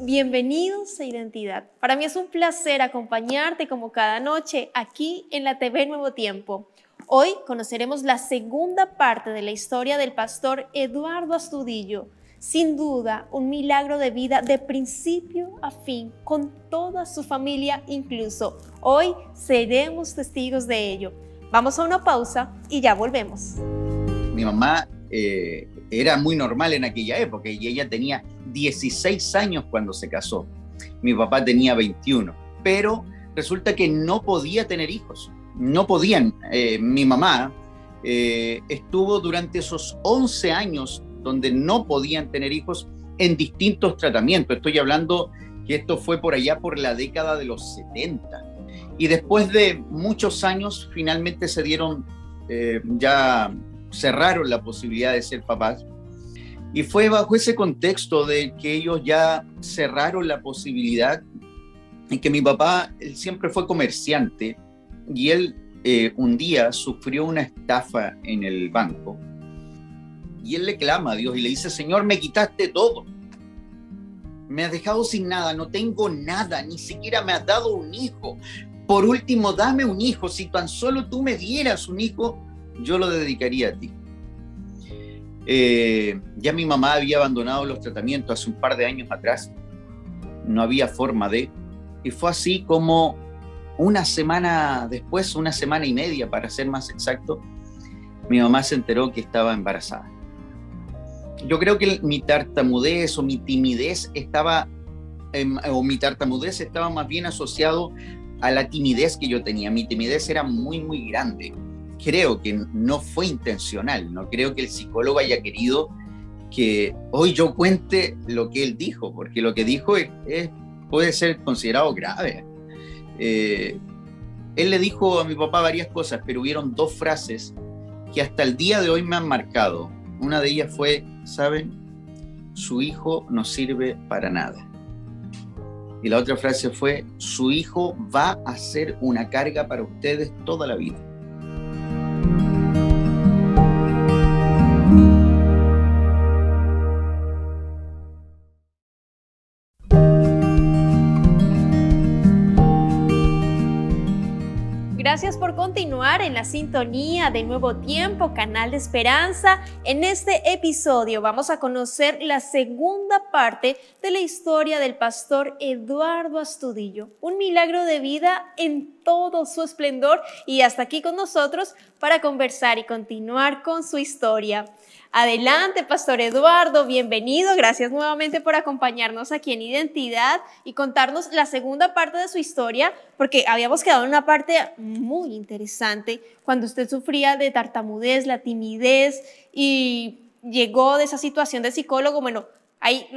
bienvenidos a Identidad. Para mí es un placer acompañarte como cada noche aquí en la TV Nuevo Tiempo. Hoy conoceremos la segunda parte de la historia del pastor Eduardo Astudillo. Sin duda, un milagro de vida de principio a fin, con toda su familia incluso. Hoy seremos testigos de ello. Vamos a una pausa y ya volvemos. Mi mamá eh, era muy normal en aquella época y ella tenía 16 años cuando se casó. Mi papá tenía 21, pero resulta que no podía tener hijos, no podían. Eh, mi mamá eh, estuvo durante esos 11 años donde no podían tener hijos en distintos tratamientos. Estoy hablando que esto fue por allá por la década de los 70. Y después de muchos años, finalmente se dieron eh, ya cerraron la posibilidad de ser papás. Y fue bajo ese contexto de que ellos ya cerraron la posibilidad en que mi papá, él siempre fue comerciante y él eh, un día sufrió una estafa en el banco. Y él le clama a Dios y le dice, Señor, me quitaste todo. Me has dejado sin nada, no tengo nada, ni siquiera me has dado un hijo. Por último, dame un hijo. Si tan solo tú me dieras un hijo, yo lo dedicaría a ti. Eh, ya mi mamá había abandonado los tratamientos hace un par de años atrás, no había forma de, y fue así como una semana después, una semana y media para ser más exacto, mi mamá se enteró que estaba embarazada. Yo creo que mi tartamudez o mi timidez estaba, em, o mi tartamudez estaba más bien asociado a la timidez que yo tenía. Mi timidez era muy, muy grande creo que no fue intencional, no creo que el psicólogo haya querido que hoy yo cuente lo que él dijo, porque lo que dijo puede ser considerado grave. Eh, él le dijo a mi papá varias cosas, pero hubieron dos frases que hasta el día de hoy me han marcado. Una de ellas fue, ¿saben? Su hijo no sirve para nada. Y la otra frase fue, su hijo va a ser una carga para ustedes toda la vida. en la sintonía de Nuevo Tiempo, Canal de Esperanza. En este episodio vamos a conocer la segunda parte de la historia del pastor Eduardo Astudillo, un milagro de vida en todo su esplendor. Y hasta aquí con nosotros para conversar y continuar con su historia. Adelante, Pastor Eduardo, bienvenido. Gracias nuevamente por acompañarnos aquí en Identidad y contarnos la segunda parte de su historia, porque habíamos quedado en una parte muy interesante cuando usted sufría de tartamudez, la timidez y llegó de esa situación de psicólogo. Bueno, Ahí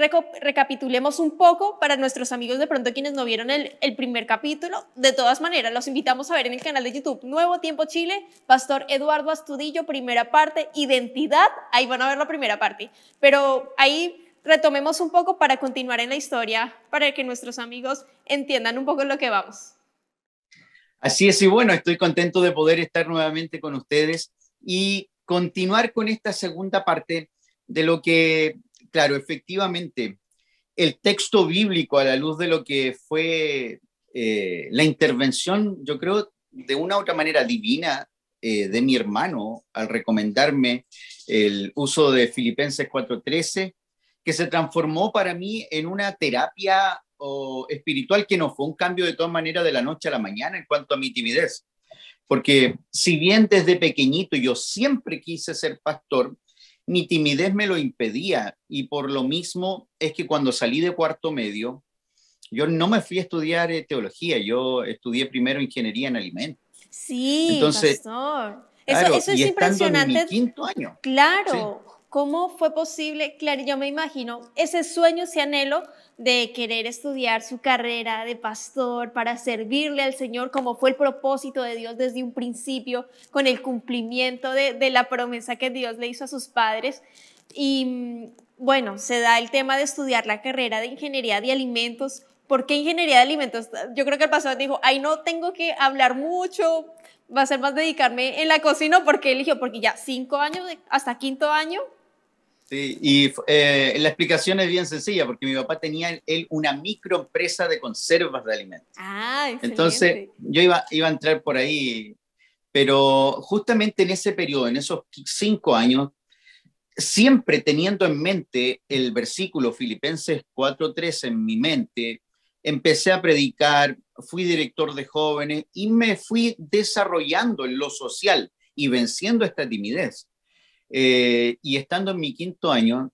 recapitulemos un poco para nuestros amigos de pronto quienes no vieron el, primer capítulo. De todas maneras, los invitamos a ver en el canal de YouTube Nuevo Tiempo Chile, Pastor Eduardo Astudillo, primera parte, Identidad, ahí van a ver la primera parte. Pero ahí retomemos un poco para continuar en la historia, para que nuestros amigos entiendan un poco en lo que vamos. Así es, y bueno, estoy contento de poder estar nuevamente con ustedes y continuar con esta segunda parte de lo que claro, efectivamente, el texto bíblico a la luz de lo que fue eh, la intervención, yo creo, de una u otra manera divina eh, de mi hermano al recomendarme el uso de Filipenses 4.13, que se transformó para mí en una terapia espiritual que no fue un cambio de todas maneras de la noche a la mañana en cuanto a mi timidez. Porque si bien desde pequeñito yo siempre quise ser pastor, mi timidez me lo impedía y por lo mismo es que cuando salí de cuarto medio, yo no me fui a estudiar eh, teología, yo estudié primero ingeniería en alimentos. Sí, Entonces, Eso, claro, eso es impresionante. En mi quinto año. Claro, ¿cómo fue posible? Claro, yo me imagino ese sueño, ese anhelo de querer estudiar su carrera de pastor para servirle al Señor como fue el propósito de Dios desde un principio, con el cumplimiento de, de la promesa que Dios le hizo a sus padres. Y mm, bueno, se da el tema de estudiar la carrera de ingeniería de alimentos. ¿Por qué ingeniería de alimentos? Yo creo que el pastor dijo, ay, no tengo que hablar mucho, va a ser más dedicarme en la cocina, porque eligió, porque ya cinco años, hasta quinto año, y eh, la explicación es bien sencilla, porque mi papá tenía él una microempresa de conservas de alimentos. Ah, Entonces yo iba, iba a entrar por ahí, pero justamente en ese periodo, en esos cinco años, siempre teniendo en mente el versículo Filipenses 4.3 en mi mente, empecé a predicar, fui director de jóvenes y me fui desarrollando en lo social y venciendo esta timidez. Eh, y estando en mi quinto año,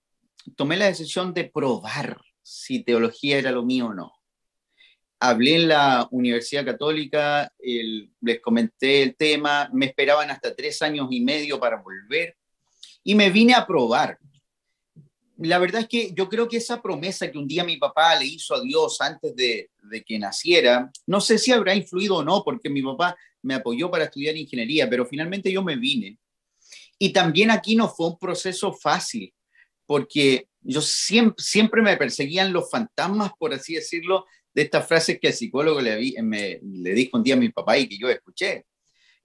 tomé la decisión de probar si teología era lo mío o no. Hablé en la Universidad Católica, les comenté el tema, me esperaban hasta tres años y medio para volver y me vine a probar. La verdad es que yo creo que esa promesa que un día mi papá le hizo a Dios antes de, de que naciera, no sé si habrá influido o no, porque mi papá me apoyó para estudiar ingeniería, pero finalmente yo me vine y también aquí no fue un proceso fácil, porque yo siempre, siempre me perseguían los fantasmas, por así decirlo, de estas frases que el psicólogo le, le dijo un día a mi papá y que yo escuché.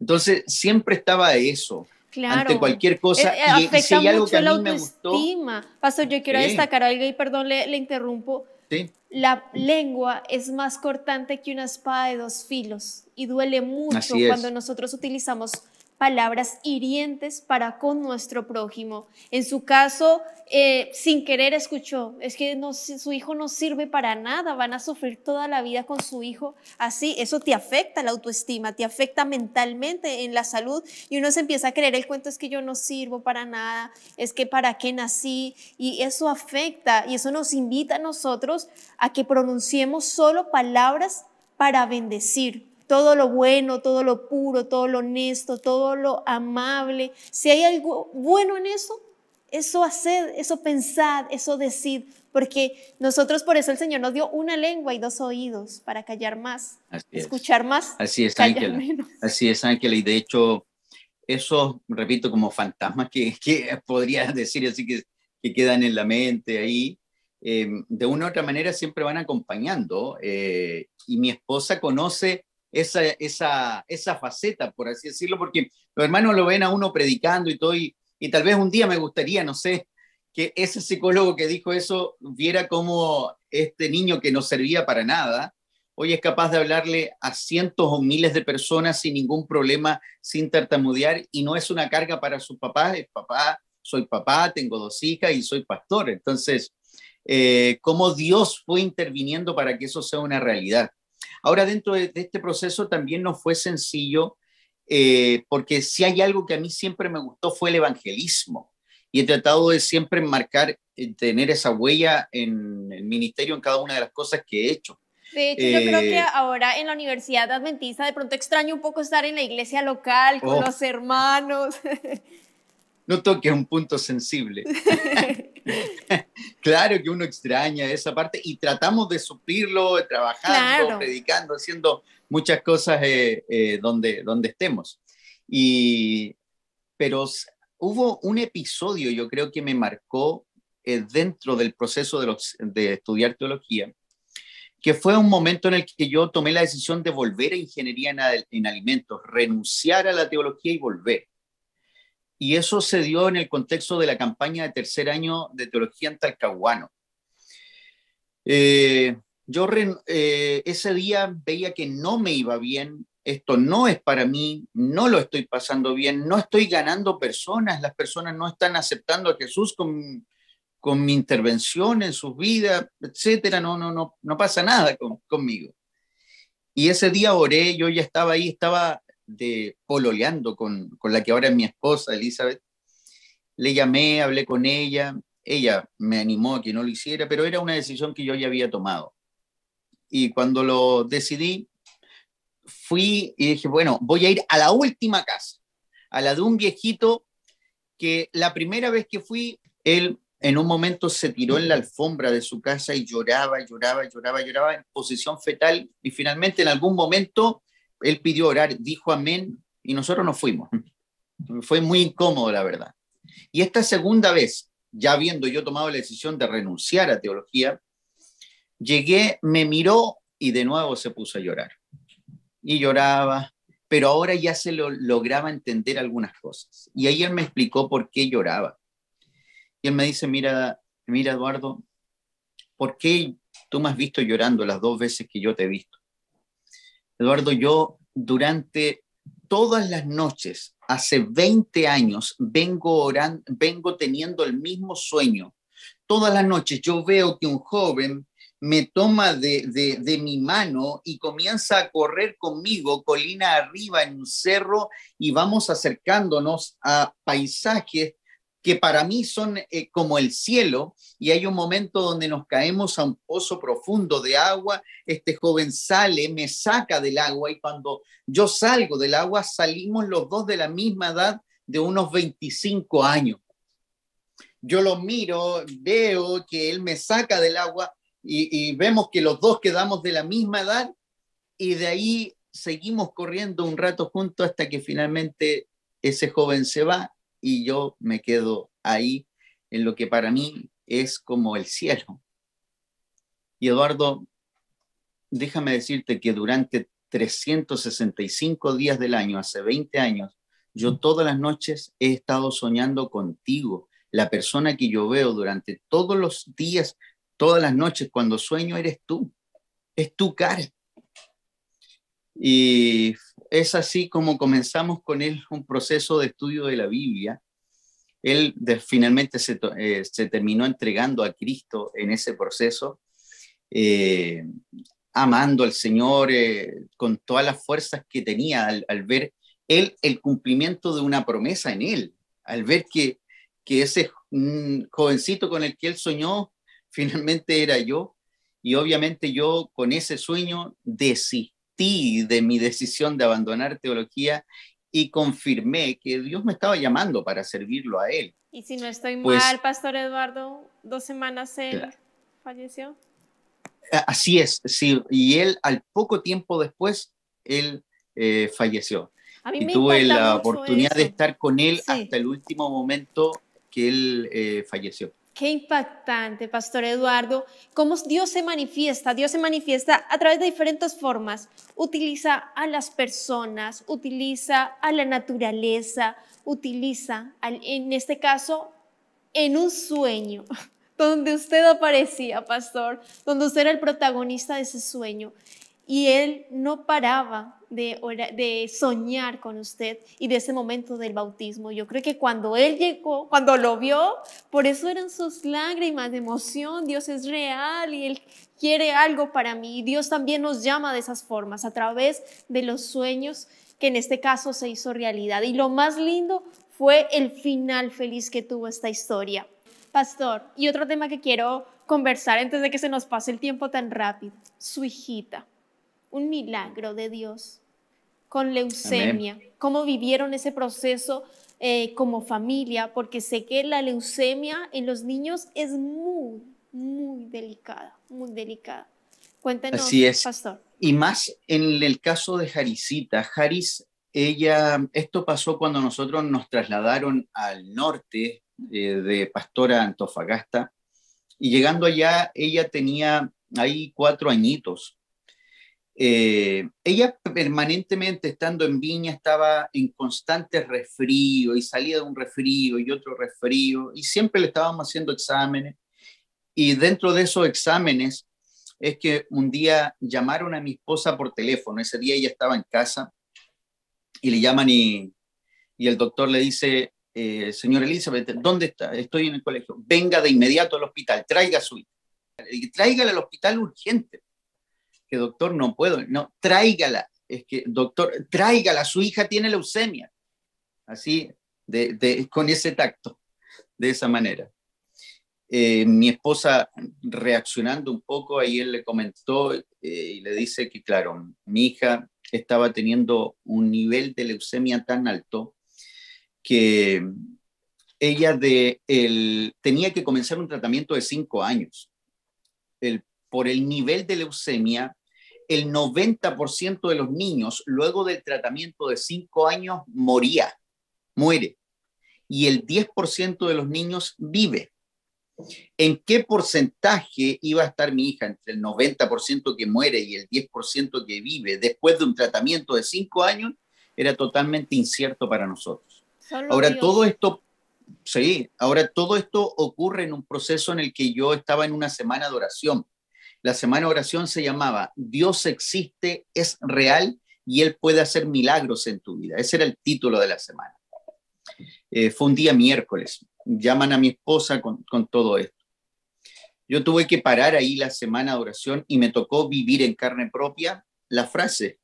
Entonces, siempre estaba eso. Ante cualquier cosa. y, afecta mucho la autoestima. Gustó, Pastor, yo quiero destacar algo y perdón, le, interrumpo. La lengua es más cortante que una espada de dos filos y duele mucho cuando nosotros utilizamos palabras hirientes para con nuestro prójimo. En su caso, eh, sin querer escuchó, es que su hijo no sirve para nada, van a sufrir toda la vida con su hijo así. Eso te afecta la autoestima, te afecta mentalmente en la salud y uno se empieza a creer el cuento es que yo no sirvo para nada, es que para qué nací y eso afecta y eso nos invita a nosotros a que pronunciemos solo palabras para bendecir, todo lo bueno, todo lo puro, todo lo honesto, todo lo amable. Si hay algo bueno en eso, eso haced, eso pensad, eso decid, porque nosotros por eso el Señor nos dio una lengua y dos oídos para callar más, escuchar más. Así es, ángel. Así es, ángel. Y de hecho, eso repito, como fantasmas que, que podrías decir, así que, que quedan en la mente ahí, eh, de una u otra manera siempre van acompañando. Eh, y mi esposa conoce esa, esa, faceta, por así decirlo, porque los hermanos lo ven a uno predicando y todo, y, tal vez un día me gustaría, no sé, que ese psicólogo que dijo eso viera cómo este niño que no servía para nada, hoy es capaz de hablarle a cientos o miles de personas sin ningún problema, sin tartamudear, y no es una carga para sus papás, es papá, soy papá, tengo dos hijas y soy pastor. Entonces, eh, cómo Dios fue interviniendo para que eso sea una realidad. Ahora, dentro de, este proceso también no fue sencillo, eh, porque si hay algo que a mí siempre me gustó fue el evangelismo. Y he tratado de siempre marcar, eh, tener esa huella en el ministerio en cada una de las cosas que he hecho. De hecho, yo creo que eh, ahora en la Universidad Adventista de pronto extraño un poco estar en la iglesia local, con oh. los hermanos. No toques un punto sensible. claro que uno extraña esa parte y tratamos de suplirlo trabajando, predicando, haciendo muchas cosas eh, eh, donde, donde estemos. Y, pero hubo un episodio, yo creo que me marcó eh, dentro del proceso de, de estudiar teología, que fue un momento en el que yo tomé la decisión de volver a ingeniería en alimentos, renunciar a la teología y volver. Y eso se dio en el contexto de la campaña de tercer año de teología en Talcahuano. Eh, yo eh, ese día veía que no me iba bien, esto no es para mí, no lo estoy pasando bien, no estoy ganando personas, las personas no están aceptando a Jesús con, mi intervención en sus vidas, etcétera, no, no, no, no pasa nada conmigo. Y ese día oré, yo ya estaba ahí, estaba de pololeando con, con la que ahora es mi esposa, Elizabeth. Le llamé, hablé con ella, ella me animó a que no lo hiciera, pero era una decisión que yo ya había tomado. Y cuando lo decidí, fui y dije, bueno, voy a ir a la última casa, a la de un viejito que la primera vez que fui, él en un momento se tiró en la alfombra de su casa y lloraba, lloraba, lloraba, lloraba en posición fetal y finalmente en algún momento él pidió orar, dijo amén y nosotros nos fuimos. Fue muy incómodo, la verdad. Y esta segunda vez, ya habiendo yo tomado la decisión de renunciar a teología, llegué, me miró y de nuevo se puso a llorar. Y lloraba, pero ahora ya se lo, lograba entender algunas cosas. Y ahí él me explicó por qué lloraba. Y él me dice, mira, mira Eduardo, ¿por qué tú me has visto llorando las dos veces que yo te he visto? Eduardo, yo durante todas las noches, hace 20 años, vengo, teniendo el mismo sueño. Todas las noches yo veo que un joven me toma de, de, mi mano y comienza a correr conmigo colina arriba en un cerro y vamos acercándonos a paisajes que para mí son eh, como el cielo, y hay un momento donde nos caemos a un pozo profundo de agua, este joven sale, me saca del agua, y cuando yo salgo del agua, salimos los dos de la misma edad, de unos 25 años. Yo lo miro, veo que él me saca del agua y vemos que los dos quedamos de la misma edad y de ahí seguimos corriendo un rato juntos hasta que finalmente ese joven se va y yo me quedo ahí en lo que para mí es como el cielo. Y Eduardo, déjame decirte que durante 365 días del año, hace 20 años, yo todas las noches he estado soñando contigo. La persona que yo veo durante todos los días, todas las noches, cuando sueño eres tú. Es tu cara. Y es así como comenzamos con él un proceso de estudio de la Biblia. Él finalmente eh, se, terminó entregando a Cristo en ese proceso, eh, amando al Señor eh, con todas las fuerzas que tenía al, ver el cumplimiento de una promesa en él, al ver que, ese jovencito con el que él soñó finalmente era yo, y obviamente yo con ese sueño sí de mi decisión de abandonar teología y confirmé que Dios me estaba llamando para servirlo a Él. Y si no estoy pues mal, Pastor Eduardo, dos semanas él falleció. Así es, sí, y él al poco tiempo después, él eh, falleció. y tuve la oportunidad de estar con él hasta el último momento que él eh, falleció. Qué impactante, Pastor Eduardo, cómo Dios se manifiesta. Dios se manifiesta a través de diferentes formas. Utiliza a las personas, utiliza a la naturaleza, utiliza, en este caso, en un sueño, donde usted aparecía, Pastor, donde usted era el protagonista de ese sueño y él no paraba de, soñar con usted y de ese momento del bautismo. Yo creo que cuando él llegó, cuando lo vio, por eso eran sus lágrimas de emoción. Dios es real y él quiere algo para mí. Dios también nos llama de esas formas, a través de los sueños que en este caso se hizo realidad. Y lo más lindo fue el final feliz que tuvo esta historia. Pastor, y otro tema que quiero conversar antes de que se nos pase el tiempo tan rápido, su hijita un milagro de Dios con leucemia, cómo vivieron ese proceso eh, como familia, porque sé que la leucemia en los niños es muy, muy delicada, muy delicada. Cuéntanos, pastor. Y más en el caso de Jaricita. Jaris, ella, esto pasó cuando nosotros nos trasladaron al norte eh, de Pastora Antofagasta, y llegando allá, ella tenía ahí cuatro añitos. Eh, ella permanentemente estando en Viña estaba en constante resfrío y salía de un resfrío y otro resfrío y siempre le estábamos haciendo exámenes. Y dentro de esos exámenes es que un día llamaron a mi esposa por teléfono, ese día ella estaba en casa y le llaman y, el doctor le dice, eh, señor Elizabeth, ¿dónde está? Estoy en el colegio. Venga de inmediato al hospital, traiga a su hija. traiga al hospital urgente que doctor, no puedo, no, tráigala, es que doctor, tráigala, su hija tiene leucemia. Así, con ese tacto, de esa manera. Eh, mi esposa, reaccionando un poco, ahí él le comentó eh, y le dice que, claro, mi hija estaba teniendo un nivel de leucemia tan alto que ella de el, tenía que comenzar un tratamiento de cinco años. El, por el nivel de leucemia, el 90% de los niños luego del tratamiento de 5 años moría, muere. Y el 10% de los niños vive. ¿En qué porcentaje iba a estar mi hija entre el 90% que muere y el 10% que vive después de un tratamiento de 5 años? Era totalmente incierto para nosotros. ahora todo esto, sí, ahora todo esto ocurre en un proceso en el que yo estaba en una semana de oración la semana de oración se llamaba Dios existe, es real y Él puede hacer milagros en tu vida. Ese era el título de la semana. Eh, fue un día miércoles. Llaman a mi esposa con, con todo esto. Yo tuve que parar ahí la semana de oración y me tocó vivir en carne propia la frase,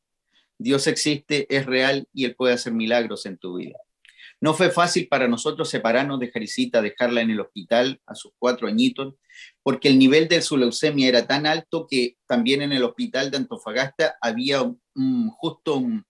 Dios existe, es real y Él puede hacer milagros en tu vida. No fue fácil para nosotros separarnos de Jaricita, dejarla en el hospital a sus cuatro añitos, porque el nivel de su leucemia era tan alto que también en el hospital de Antofagasta había justo un,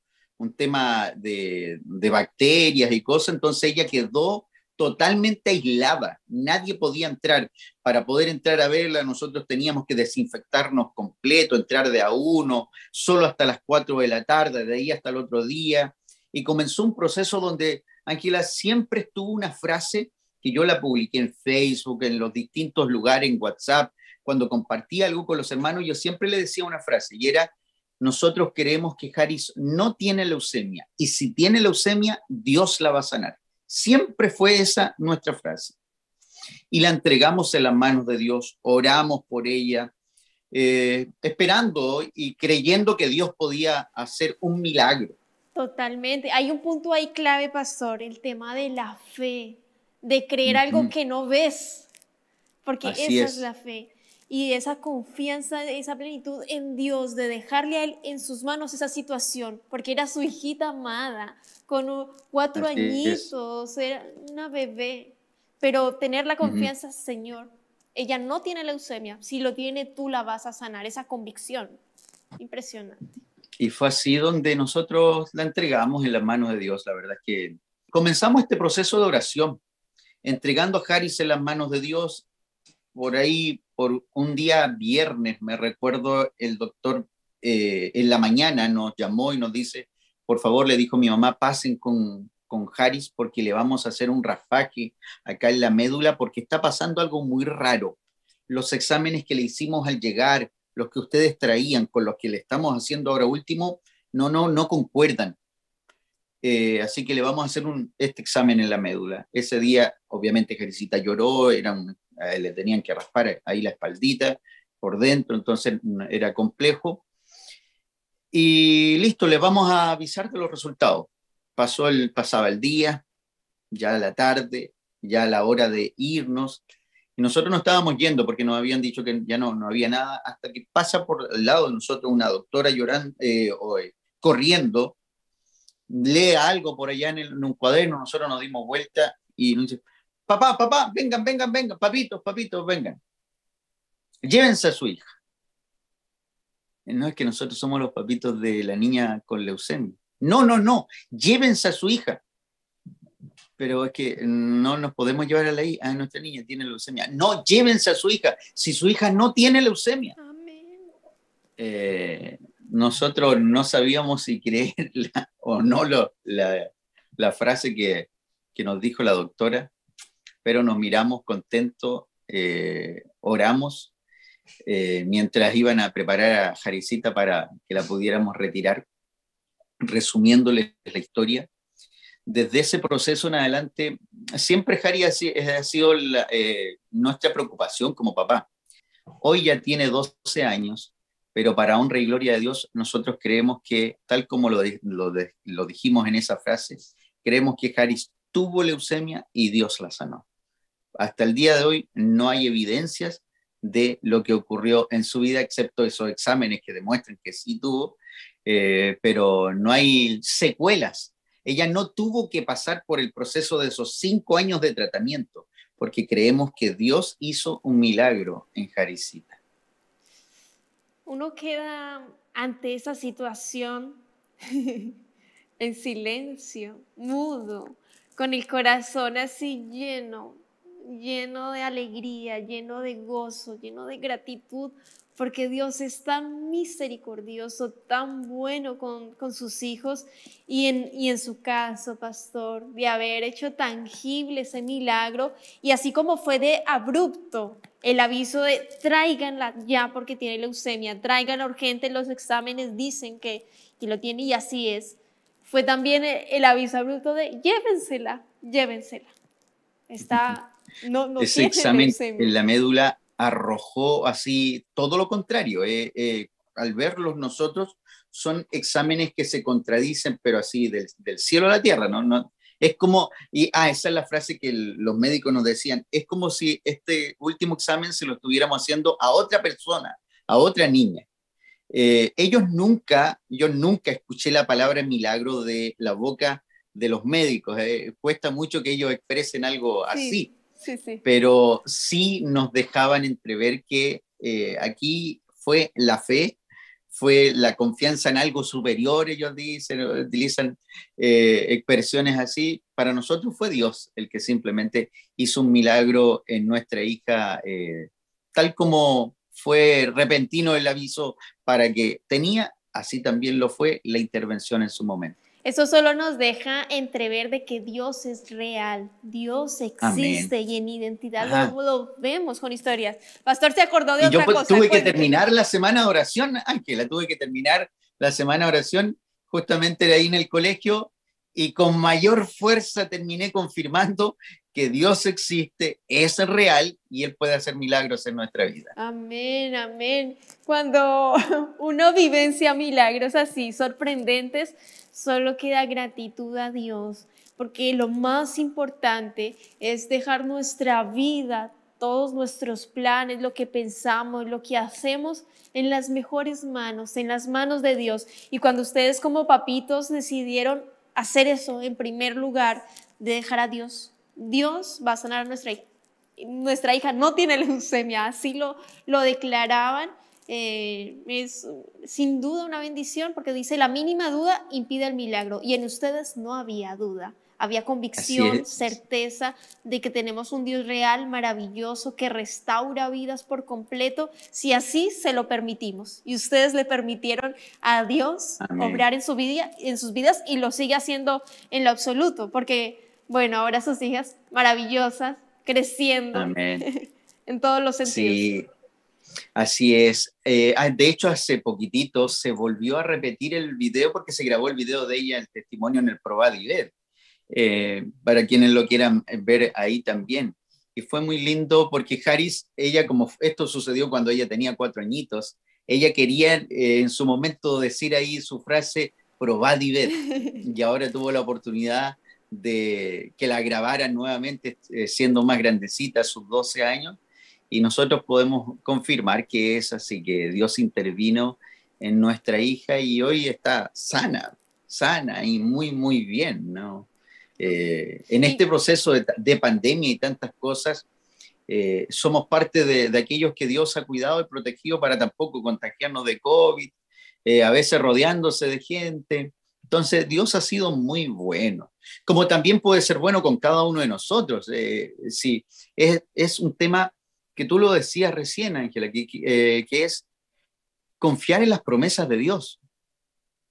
tema de, de, bacterias y cosas, entonces ella quedó totalmente aislada, nadie podía entrar. Para poder entrar a verla, nosotros teníamos que desinfectarnos completo, entrar de a uno, solo hasta las 4 de la tarde, de ahí hasta el otro día. Y comenzó un proceso donde Ángela siempre estuvo una frase y yo la publiqué en Facebook, en los distintos lugares, en WhatsApp, cuando compartía algo con los hermanos, yo siempre le decía una frase y era, nosotros creemos que Haris no tiene leucemia y si tiene leucemia, Dios la va a sanar. Siempre fue esa nuestra frase. Y la entregamos en las manos de Dios, oramos por ella, eh, esperando y creyendo que Dios podía hacer un milagro. Totalmente. Hay un punto ahí clave, pastor, el tema de la fe de creer algo que no ves, porque esa es. la fe. Y esa confianza, esa plenitud en Dios, de dejarle a Él en sus manos esa situación, porque era su hijita amada, con cuatro añitos, era una bebé. Pero tener la confianza, Señor, ella no tiene leucemia, si lo tiene tú la vas a sanar, esa convicción. Impresionante. Y fue así donde nosotros la entregamos en las manos de Dios, la verdad que comenzamos este proceso de oración entregando a Harris en las manos de Dios. Por ahí, por un día viernes, me recuerdo, el doctor eh, en la mañana nos llamó y nos dice, por favor, le dijo mi mamá, pasen con, con Harris porque le vamos a hacer un rafaje acá en la médula porque está pasando algo muy raro. Los exámenes que le hicimos al llegar, los que ustedes traían con los que le estamos haciendo ahora último, no, no, no concuerdan. Eh, así que le vamos a hacer este examen en la médula. Ese día, obviamente, Jericita lloró, era le tenían que raspar ahí la espaldita por dentro, entonces mm, era complejo. Y listo, le vamos a avisar de los resultados. Pasó el, pasaba el día, ya la tarde, ya la hora de irnos. Y nosotros no estábamos yendo porque nos habían dicho que ya no, no había nada, hasta que pasa por el lado de nosotros una doctora llorando, eh, eh, corriendo lee algo por allá en, un cuaderno, nosotros nos dimos vuelta y nos dice, papá, papá, vengan, vengan, vengan, papitos, papitos, vengan. Llévense a su hija. Eh, no es que nosotros somos los papitos de la niña con leucemia. No, no, no, llévense a su hija. Pero es que no nos podemos llevar a, la, a ah, nuestra niña, tiene leucemia. No, llévense a su hija, si su hija no tiene leucemia. Eh, nosotros no sabíamos si creerla o no la, frase que, nos dijo la doctora, pero nos miramos contentos, eh, oramos, eh, mientras iban a preparar a Jaricita para que la pudiéramos retirar, resumiéndole la historia. Desde ese proceso en adelante, siempre Jari ha, sido eh, nuestra preocupación como papá. Hoy ya tiene 12 años pero para honra y gloria de Dios, nosotros creemos que, tal como lo, dijimos en esa frase, creemos que Haris tuvo leucemia y Dios la sanó. Hasta el día de hoy no hay evidencias de lo que ocurrió en su vida, excepto esos exámenes que demuestran que sí tuvo, eh, pero no hay secuelas. Ella no tuvo que pasar por el proceso de esos cinco años de tratamiento, porque creemos que Dios hizo un milagro en Harisita uno queda ante esa situación en silencio, mudo, con el corazón así lleno lleno de alegría, lleno de gozo, lleno de gratitud, porque Dios es tan misericordioso, tan bueno con, con sus hijos y en, en su caso, pastor, de haber hecho tangible ese milagro y así como fue de abrupto el aviso de tráiganla ya porque tiene leucemia, tráiganla urgente, los exámenes dicen que, que lo tiene y así es, fue también el, el aviso abrupto de llévensela, llévensela. Está ese examen en la médula arrojó así todo lo contrario. Eh, eh, al verlos nosotros, son exámenes que se contradicen, pero así del, cielo a la tierra, ¿no? ¿no? es como, y ah, esa es la frase que los médicos nos decían, es como si este último examen se lo estuviéramos haciendo a otra persona, a otra niña. Eh, ellos nunca, yo nunca escuché la palabra milagro de la boca de los médicos. cuesta mucho que ellos expresen algo así. Pero sí nos dejaban entrever que eh, aquí fue la fe, fue la confianza en algo superior, ellos dicen, utilizan eh, expresiones así. Para nosotros fue Dios el que simplemente hizo un milagro en nuestra hija, eh, tal como fue repentino el aviso para que tenía, así también lo fue la intervención en su momento. Eso solo nos deja entrever de que Dios es real, Dios existe y en identidad lo, vemos con historias. Pastor, ¿se acordó de y otra yo pues Tuve que terminar la semana de oración, Ángela, tuve que terminar la semana de oración justamente de ahí en el colegio y con mayor fuerza terminé confirmando que Dios existe, es real y Él puede hacer milagros en nuestra vida. Amén, amén. Cuando uno vivencia milagros así sorprendentes, solo queda gratitud a Dios, porque lo más importante es dejar nuestra vida, todos nuestros planes, lo que pensamos, lo que hacemos en las mejores manos, en las manos de Dios. Y cuando ustedes como papitos decidieron hacer eso en primer lugar, de dejar a Dios, Dios va a sanar a nuestra hija. Nuestra hija no tiene leucemia, así lo, lo declaraban eh, es uh, sin duda una bendición porque dice, la mínima duda impide el milagro y en ustedes no había duda. Había convicción, certeza de que tenemos un Dios real, maravilloso, que restaura vidas por completo, si así se lo permitimos. Y ustedes le permitieron a Dios obrar en, su vida, en sus vidas y lo sigue haciendo en lo absoluto, porque, bueno, ahora sus hijas maravillosas, creciendo en todos los sentidos. Así es. Eh, ah, de hecho, hace poquitito se volvió a repetir el video porque se grabó el video de ella, el testimonio en el Probadivet, eh, para quienes lo quieran ver ahí también. Y fue muy lindo porque Harris, ella como esto sucedió cuando ella tenía cuatro añitos, ella quería eh, en su momento decir ahí su frase Probadivet y ahora tuvo la oportunidad de que la grabaran nuevamente eh, siendo más grandecita, sus 12 años, y nosotros podemos confirmar que es así, que Dios intervino en nuestra hija y hoy está sana, sana y muy, muy bien, ¿no? Eh, en este proceso de, pandemia y tantas cosas, eh, somos parte de, aquellos que Dios ha cuidado y protegido para tampoco contagiarnos de COVID, eh, a veces rodeándose de gente. Entonces, Dios ha sido muy bueno, como también puede ser bueno con cada uno de nosotros. sí, es, es un tema que tú lo decías recién, Ángela, que, eh, que es confiar en las promesas de Dios.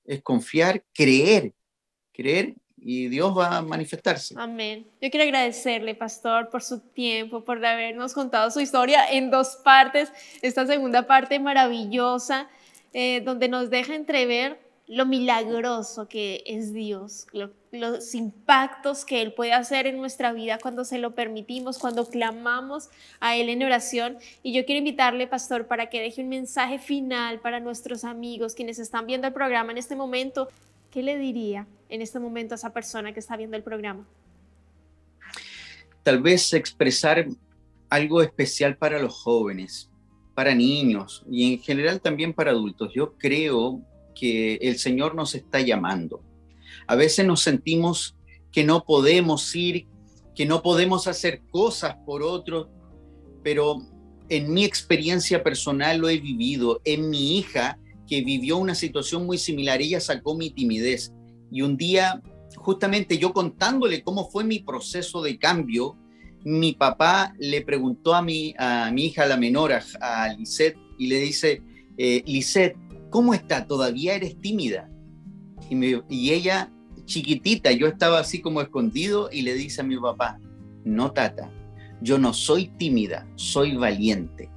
Es confiar, creer, creer y Dios va a manifestarse. Amén. Yo quiero agradecerle, pastor, por su tiempo, por habernos contado su historia en dos partes, esta segunda parte maravillosa, eh, donde nos deja entrever lo milagroso que es Dios, los impactos que Él puede hacer en nuestra vida cuando se lo permitimos, cuando clamamos a Él en oración. Y yo quiero invitarle, pastor, para que deje un mensaje final para nuestros amigos, quienes están viendo el programa en este momento. ¿Qué le diría en este momento a esa persona que está viendo el programa? Tal vez expresar algo especial para los jóvenes, para niños y en general también para adultos. Yo creo que el Señor nos está llamando. A veces nos sentimos que no podemos ir, que no podemos hacer cosas por otro pero en mi experiencia personal lo he vivido, en mi hija que vivió una situación muy similar, ella sacó mi timidez y un día justamente yo contándole cómo fue mi proceso de cambio, mi papá le preguntó a mi, a mi hija, la menor, a, Lisette, y le dice, eh, Lisette, ¿cómo está? ¿Todavía eres tímida? Y, ella, chiquitita, yo estaba así como escondido y le dice a mi papá, no, tata, yo no soy tímida, soy valiente.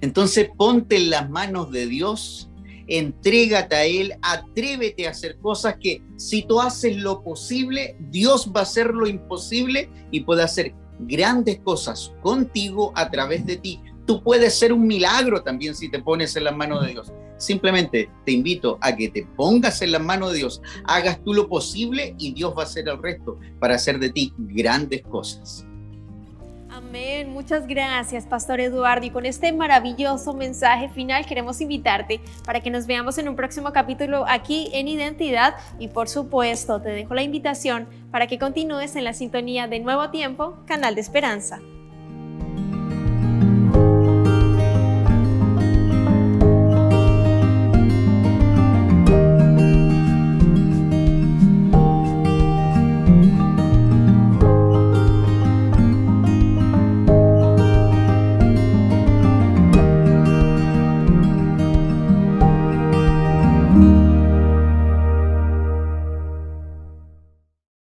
Entonces ponte en las manos de Dios, entrégate a Él, atrévete a hacer cosas que si tú haces lo posible, Dios va a hacer lo imposible y puede hacer grandes cosas contigo a través de ti. Tú puedes ser un milagro también si te pones en las manos de Dios. Simplemente te invito a que te pongas en la mano de Dios, hagas tú lo posible y Dios va a hacer el resto para hacer de ti grandes cosas. Amén. Muchas gracias, Pastor Eduardo. Y con este maravilloso mensaje final queremos invitarte para que nos veamos en un próximo capítulo aquí en Identidad. Y por supuesto, te dejo la invitación para que continúes en la sintonía de Nuevo Tiempo, Canal de Esperanza.